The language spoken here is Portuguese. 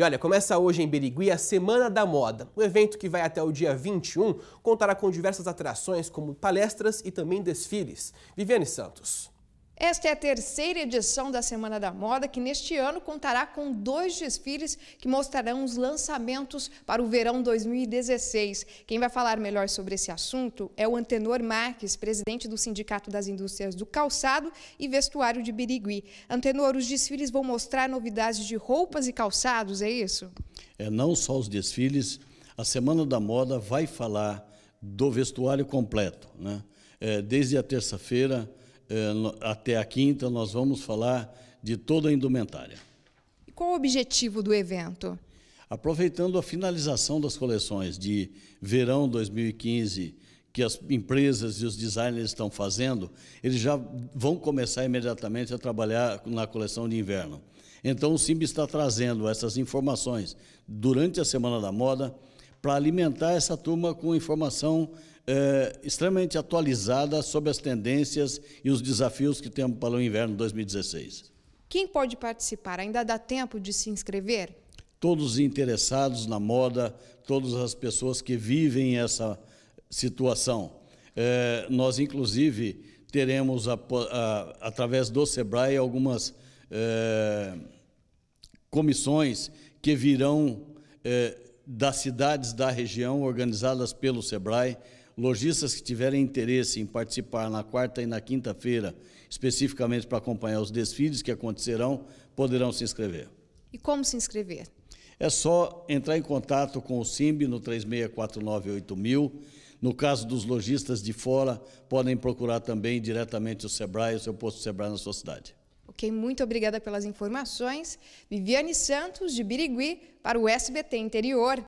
E olha, começa hoje em Berigui a Semana da Moda. O evento que vai até o dia 21 contará com diversas atrações como palestras e também desfiles. Viviane Santos. Esta é a terceira edição da Semana da Moda, que neste ano contará com dois desfiles que mostrarão os lançamentos para o verão 2016. Quem vai falar melhor sobre esse assunto é o Antenor Marques, presidente do Sindicato das Indústrias do Calçado e Vestuário de Birigui. Antenor, os desfiles vão mostrar novidades de roupas e calçados, é isso? É não só os desfiles, a Semana da Moda vai falar do vestuário completo, né? É, desde a terça-feira eh, até a quinta, nós vamos falar de toda a indumentária. E qual o objetivo do evento? Aproveitando a finalização das coleções de verão 2015, que as empresas e os designers estão fazendo, eles já vão começar imediatamente a trabalhar na coleção de inverno. Então, o SIMB está trazendo essas informações durante a Semana da Moda, para alimentar essa turma com informação é, extremamente atualizada sobre as tendências e os desafios que temos para o inverno 2016. Quem pode participar? Ainda dá tempo de se inscrever? Todos os interessados na moda, todas as pessoas que vivem essa situação. É, nós, inclusive, teremos, a, a, através do SEBRAE, algumas é, comissões que virão é, das cidades da região organizadas pelo SEBRAE, lojistas que tiverem interesse em participar na quarta e na quinta-feira, especificamente para acompanhar os desfiles que acontecerão, poderão se inscrever. E como se inscrever? É só entrar em contato com o SIMB no 36498000. No caso dos lojistas de fora, podem procurar também diretamente o SEBRAE, o seu posto SEBRAE na sua cidade. Ok, muito obrigada pelas informações. Viviane Santos, de Birigui, para o SBT Interior.